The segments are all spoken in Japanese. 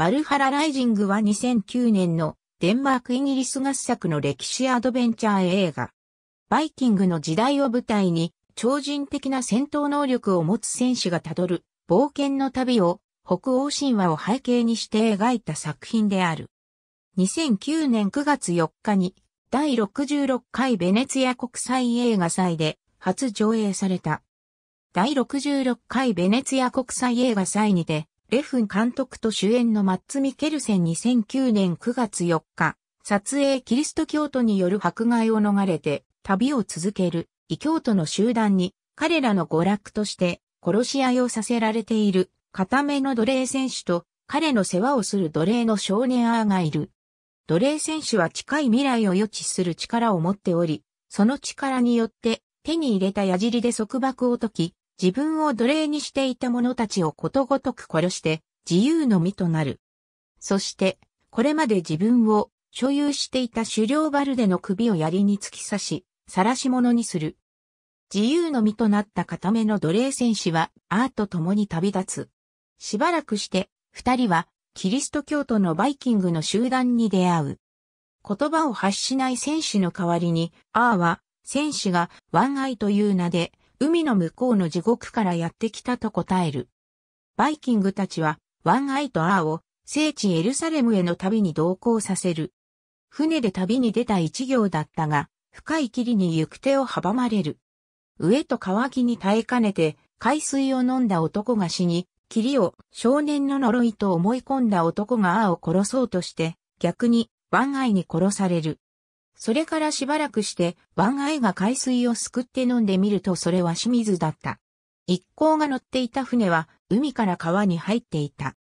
バルハラライジングは2009年のデンマークイギリス合作の歴史アドベンチャー映画。バイキングの時代を舞台に超人的な戦闘能力を持つ戦士がたどる冒険の旅を北欧神話を背景にして描いた作品である。2009年9月4日に第66回ベネツィア国際映画祭で初上映された。第66回ベネツィア国際映画祭にてレフン監督と主演のマッツ・ミケルセン2009年9月4日、撮影キリスト教徒による迫害を逃れて旅を続ける異教徒の集団に彼らの娯楽として殺し合いをさせられている固めの奴隷選手と彼の世話をする奴隷の少年アーがいる。奴隷選手は近い未来を予知する力を持っており、その力によって手に入れた矢尻で束縛を解き、自分を奴隷にしていた者たちをことごとく殺して自由の身となる。そして、これまで自分を所有していた狩猟バルデの首を槍に突き刺し、晒し者にする。自由の身となった固めの奴隷戦士はアーと共に旅立つ。しばらくして、二人はキリスト教徒のバイキングの集団に出会う。言葉を発しない戦士の代わりに、アーは戦士がワンアイという名で海の向こうの地獄からやってきたと答える。バイキングたちは、ワンアイとアーを聖地エルサレムへの旅に同行させる。船で旅に出た一行だったが、深い霧に行く手を阻まれる。上と乾きに耐えかねて、海水を飲んだ男が死に、霧を少年の呪いと思い込んだ男がアーを殺そうとして、逆に、ワンアイに殺される。それからしばらくして、ワンアイが海水をすくって飲んでみるとそれは清水だった。一行が乗っていた船は、海から川に入っていた。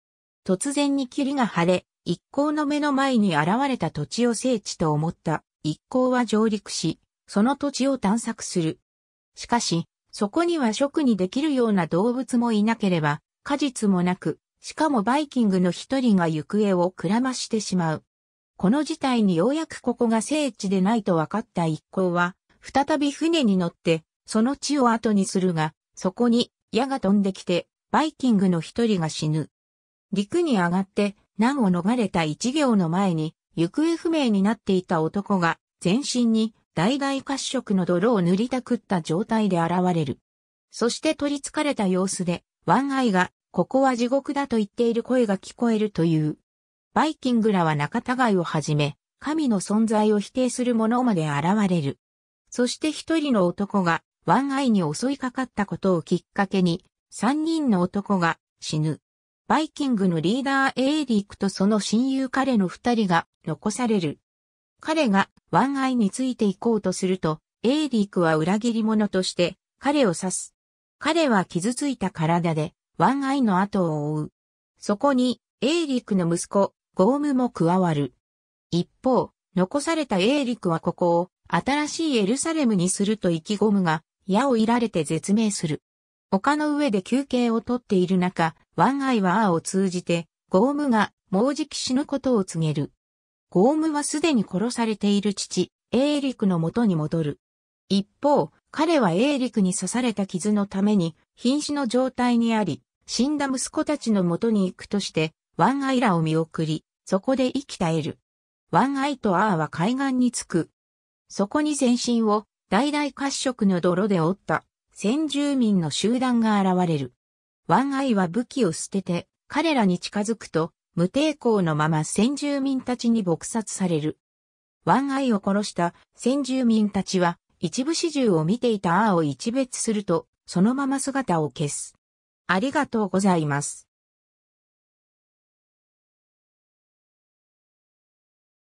突然に霧が晴れ、一行の目の前に現れた土地を聖地と思った。一行は上陸し、その土地を探索する。しかし、そこには食にできるような動物もいなければ、果実もなく、しかもバイキングの一人が行方をくらましてしまう。この事態にようやくここが聖地でないと分かった一行は、再び船に乗って、その地を後にするが、そこに矢が飛んできて、バイキングの一人が死ぬ。陸に上がって、難を逃れた一行の前に、行方不明になっていた男が、全身に、橙褐色の泥を塗りたくった状態で現れる。そして取り憑かれた様子で、ワンアイが、ここは地獄だと言っている声が聞こえるという。バイキングらは仲違いをはじめ、神の存在を否定する者まで現れる。そして一人の男が、ワンアイに襲いかかったことをきっかけに、三人の男が死ぬ。バイキングのリーダーエーリックとその親友彼の二人が残される。彼がワンアイについていこうとすると、エーリックは裏切り者として彼を刺す。彼は傷ついた体でワンアイの後を追う。そこにエーリックの息子ゴームも加わる。一方、残されたエーリクはここを新しいエルサレムにすると意気込むが、矢をいられて絶命する。丘の上で休憩をとっている中、ワンアイはアーを通じて、ゴームがもうじき死ぬことを告げる。ゴームはすでに殺されている父、エーリクの元に戻る。一方、彼はエーリクに刺された傷のために、瀕死の状態にあり、死んだ息子たちの元に行くとして、ワンアイらを見送り、そこで息絶える。ワンアイとアーは海岸に着く。そこに全身を、橙褐色の泥で覆った、先住民の集団が現れる。ワンアイは武器を捨てて、彼らに近づくと、無抵抗のまま先住民たちに撲殺される。ワンアイを殺した先住民たちは、一部始終を見ていたアーを一別すると、そのまま姿を消す。ありがとうございます。